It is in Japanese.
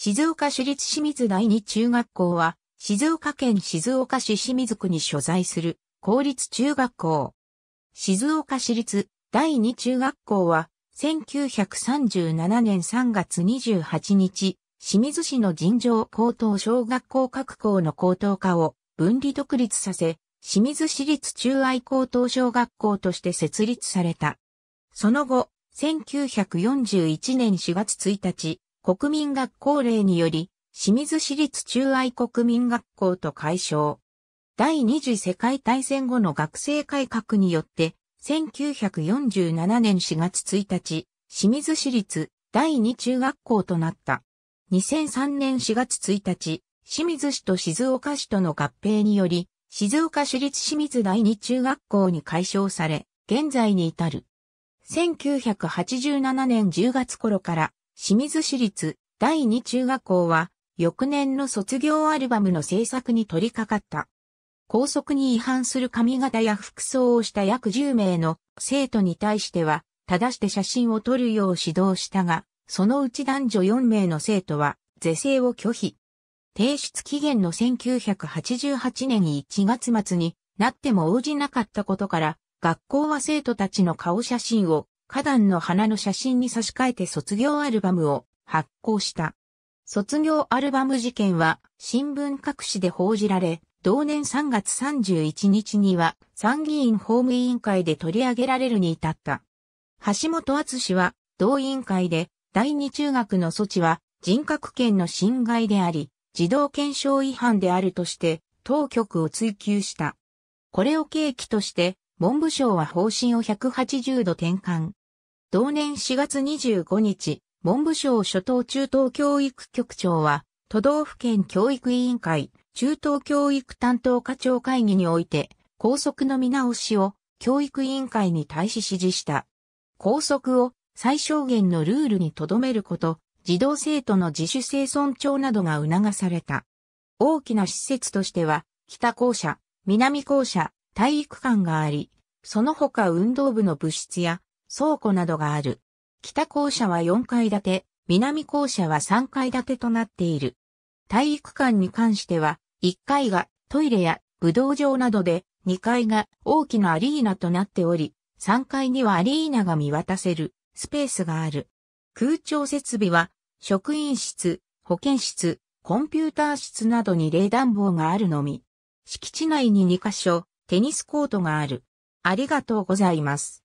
静岡市立清水第二中学校は、静岡県静岡市清水区に所在する公立中学校。静岡市立第二中学校は、1937年3月28日、清水市の尋常高等小学校各校の高等科を分離独立させ、清水市立中愛高等小学校として設立された。その後、1941年4月1日、国民学校令により、清水市立中愛国民学校と解消。第二次世界大戦後の学生改革によって、1947年4月1日、清水市立第二中学校となった。2003年4月1日、清水市と静岡市との合併により、静岡市立清水第二中学校に解消され、現在に至る。1987年10月頃から清水市立第二中学校は、翌年の卒業アルバムの制作に取り掛かった。校則に違反する髪型や服装をした約10名の生徒に対しては、正して写真を撮るよう指導したが、そのうち男女4名の生徒は、是正を拒否。提出期限の1988年1月末になっても応じなかったことから、学校は生徒たちの顔写真を花壇の花の写真に差し替えて卒業アルバムを発行した。卒業アルバム事件は新聞各紙で報じられ、同年3月31日には参議院法務委員会で取り上げられるに至った。橋本厚氏は同委員会で第二中学の措置は人格権の侵害であり、児童検証違反であるとして当局を追及した。これを契機として文部省は方針を180度転換。同年4月25日、文部省初等中等教育局長は、都道府県教育委員会、中等教育担当課長会議において、校則の見直しを教育委員会に対し指示した。校則を最小限のルールに留めること、児童生徒の自主生存長などが促された。大きな施設としては、北校舎、南校舎、体育館があり、その他運動部の部室や倉庫などがある。北校舎は4階建て、南校舎は3階建てとなっている。体育館に関しては、1階がトイレや武道場などで、2階が大きなアリーナとなっており、3階にはアリーナが見渡せるスペースがある。空調設備は、職員室、保健室、コンピューター室などに冷暖房があるのみ。敷地内に2カ所、テニスコートがある。ありがとうございます。